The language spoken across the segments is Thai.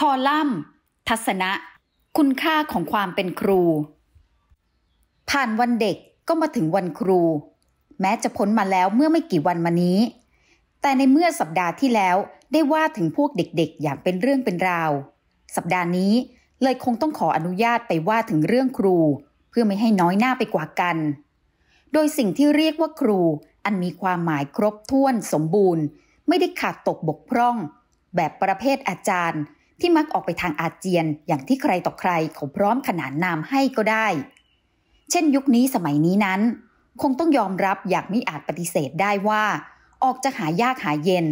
คอลัมน์ ทัศนะ คุณค่าของความเป็นครู ผ่านวันเด็กก็มาถึงวันครู แม้จะพ้นมาแล้วเมื่อไม่กี่วันมานี้ แต่ในเมื่อสัปดาห์ที่แล้วได้ว่าถึงพวกเด็กๆ อย่างเป็นเรื่องเป็นราว สัปดาห์นี้เลยคงต้องขออนุญาตไปว่าถึงเรื่องครู เพื่อไม่ให้น้อยหน้าไปกว่ากัน โดยสิ่งที่เรียกว่าครูอันมีความหมายครบถ้วนสมบูรณ์ ไม่ได้ขาดตกบกพร่อง แบบประเภทอาจารย์ที่มักออกไปทางอาเจียนอย่างที่ใครต่อใครเขาพร้อมขนานนามให้ก็ได้ เช่นยุคนี้สมัยนี้นั้น คงต้องยอมรับอยากไม่อาจปฏิเสธได้ว่า ออกจะหายากหาเย็น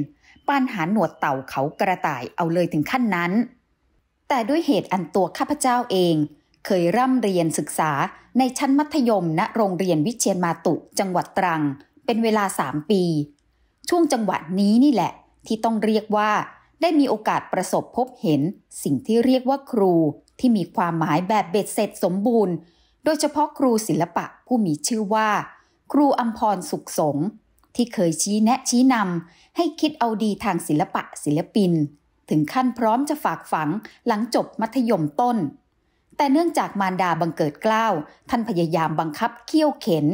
ปานหาหนวดเต่าเขากระต่ายเอาเลยถึงขั้นนั้น แต่ด้วยเหตุอันตัวข้าพเจ้าเอง เคยร่ำเรียนศึกษาในชั้นมัธยม ณโรงเรียนวิเชียนมาตุ จังหวัดตรัง เป็นเวลาสามปี ช่วงจังหวัดนี้นี่แหละ ที่ต้องเรียกว่าได้มีโอกาสประสบพบเห็นสิ่งที่เรียกว่าครูที่มีความหมายแบบเบ็ดเสร็จสมบูรณ์ โดยเฉพาะครูศิลปะผู้มีชื่อว่าครูอัมพรสุขสง ที่เคยชี้แนะชี้นำให้คิดเอาดีทางศิลปะศิลปิน ถึงขั้นพร้อมจะฝากฝังหลังจบมัธยมต้น แต่เนื่องจากมารดาบังเกิดกล้าวท่านพยายามบังคับเคี่ยวเข็น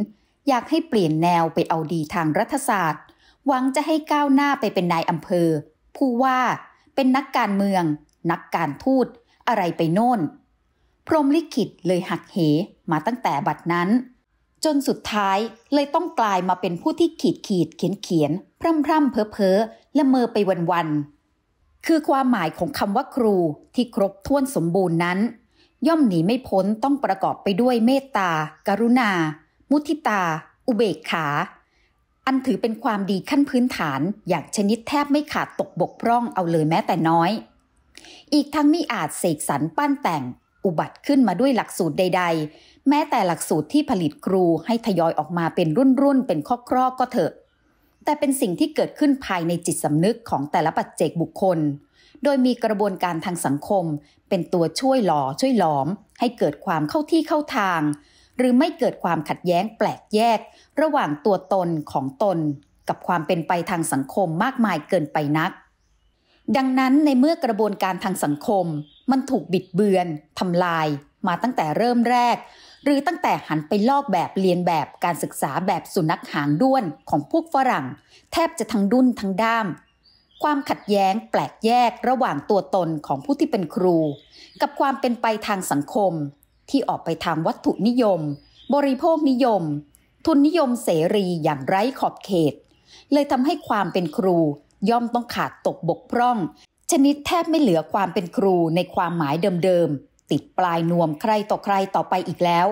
อยากให้เปลี่ยนแนวไปเอาดีทางรัฐศาสตร์หวังจะให้ก้าวหน้าไปเป็นนายอำเภอ ผู้ว่าเป็นนักการเมือง นักการทูตอะไรไปโน่นพรมลิขิตเลยหักเหมาตั้งแต่บัดนั้น จนสุดท้ายเลยต้องกลายมาเป็นผู้ที่ขีดขีด เขียนเขียนพร่ำพร่ำเพอเพอและเมอไปวันวันคือความหมายของคำว่าครูที่ครบถ้วนสมบูรณ์นั้น ย่อมหนีไม่พ้นต้องประกอบไปด้วยเมตตาการุณา มุทิตา อุเบกขาันถือเป็นความดีขั้นพื้นฐาน อย่างชนิดแทบไม่ขาดตกบกพร่องเอาเลยแม้แต่น้อย อีกทั้งไม่อาจเสกสรรปั้นแต่ง อุบัติขึ้นมาด้วยหลักสูตรใด ๆ แม้แต่หลักสูตรที่ผลิตครูให้ทยอยออกมาเป็นรุ่นๆ เป็นครอๆก็เถอะ แต่เป็นสิ่งที่เกิดขึ้นภายในจิตสำนึกของแต่ละปัจเจกบุคคล โดยมีกระบวนการทางสังคม เป็นตัวช่วยหล่อช่วยหลอม ให้เกิดความเข้าที่เข้าทางหรือไม่เกิดความขัดแย้งแปลกแยก ระหว่างตัวตนของตน กับความเป็นไปทางสังคมมากมายเกินไปนัก ดังนั้นในเมื่อกระบวนการทางสังคม มันถูกบิดเบือนทำลายมาตั้งแต่เริ่มแรก หรือตั้งแต่หันไปลอกแบบเรียนแบบการศึกษาแบบสุนัขหางด้วนของพวกฝรั่ง แทบจะทั้งดุนทั้งด้าม ความขัดแย้ง แปลกแยก ระหว่างตัวตนของผู้ที่เป็นครู กับความเป็นไปทางสังคมที่ออกไปทางวัตถุนิยม บริโภคนิยม ทุนนิยมเสรีอย่างไร้ขอบเขต เลยทำให้ความเป็นครูย่อมต้องขาดตกบกพร่อง ชนิดแทบไม่เหลือความเป็นครูในความหมายเดิมๆติดปลายนวมใครต่อใครต่อไปอีกแล้ว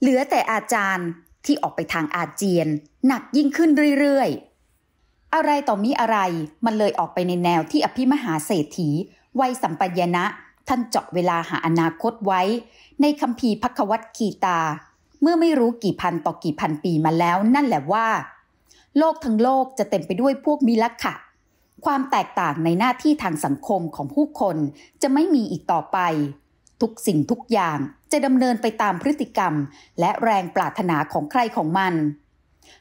เหลือแต่อาจารย์ที่ออกไปทางอาเจียน หนักยิ่งขึ้นเรื่อยๆอะไรต่อมีอะไรมันเลยออกไปในแนวที่อภิมหาเศรษฐี วัยสัมปัญญะท่านเจาะเวลาหาอนาคตไว้ ในคัมภีร์พักวัตกีตา เมื่อไม่รู้กี่พันต่อกี่พันปีมาแล้วนั่นแหละว่า โลกทั้งโลกจะเต็มไปด้วยพวกมิลักขะความแตกต่างในหน้าที่ทางสังคมของผู้คนจะไม่มีอีกต่อไป ทุกสิ่งทุกอย่างจะดำเนินไปตามพฤติกรรมและแรงปรารถนาของใครของมัน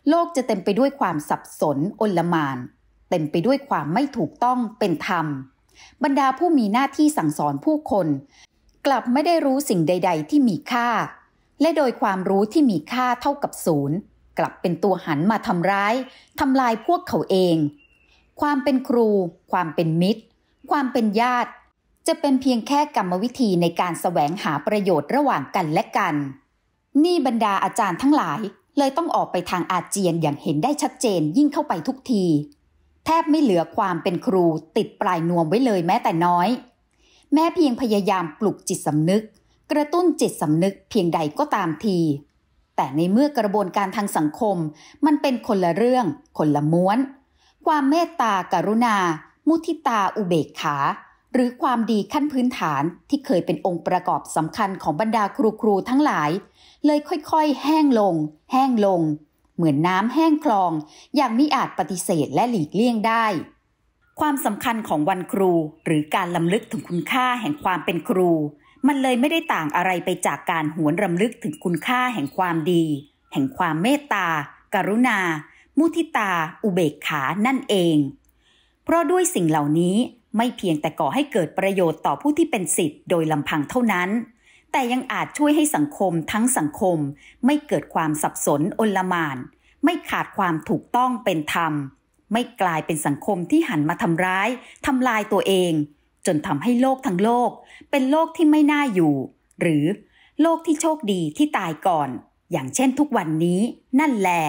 โลกจะเต็มไปด้วยความสับสนอนลมาน เต็มไปด้วยความไม่ถูกต้องเป็นธรรมบรรดาผู้มีหน้าที่สั่งสอนผู้คน กลับไม่ได้รู้สิ่งใด ๆ ที่มีค่า และโดยความรู้ที่มีค่าเท่ากับศูนย์กลับเป็นตัวหันมาทำร้ายทำลายพวกเขาเอง ความเป็นครู ความเป็นมิตร ความเป็นญาติ จะเป็นเพียงแค่กรรมวิธีในการแสวงหาประโยชน์ระหว่างกันและกัน นี่บรรดาอาจารย์ทั้งหลาย เลยต้องออกไปทางอาเจียนอย่างเห็นได้ชัดเจนยิ่งเข้าไปทุกทีแทบไม่เหลือความเป็นครูติดปลายนวมไว้เลยแม้แต่น้อย แม้เพียงพยายามปลุกจิตสำนึก กระตุ้นจิตสำนึกเพียงใดก็ตามที แต่ในเมื่อกระบวนการทางสังคมมันเป็นคนละเรื่อง คนละม้วน ความเมตตาการุณา มุทิตาอุเบกขา หรือความดีขั้นพื้นฐานที่เคยเป็นองค์ประกอบสำคัญของบรรดาครูครูทั้งหลาย เลยค่อยๆ แห้งลง แห้งลงเหมือนน้ำแห้งคลองอย่างมิอาจปฏิเสธและหลีกเลี่ยงได้ ความสำคัญของวันครู หรือการลำลึกถึงคุณค่าแห่งความเป็นครู มันเลยไม่ได้ต่างอะไรไปจากการหวนรำลึกถึงคุณค่าแห่งความดี แห่งความเมตตาการุณา มุทิตา อุเบกขานั่นเอง เพราะด้วยสิ่งเหล่านี้ไม่เพียงแต่ก่อให้เกิดประโยชน์ต่อผู้ที่เป็นสิทธิ์โดยลำพังเท่านั้นแต่ยังอาจช่วยให้สังคมทั้งสังคม ไม่เกิดความสับสนอนลมาน ไม่ขาดความถูกต้องเป็นธรรมไม่กลายเป็นสังคมที่หันมาทำร้าย ทำลายตัวเอง จนทำให้โลกทั้งโลกเป็นโลกที่ไม่น่าอยู่ หรือโลกที่โชคดีที่ตายก่อน อย่างเช่นทุกวันนี้นั่นแหละ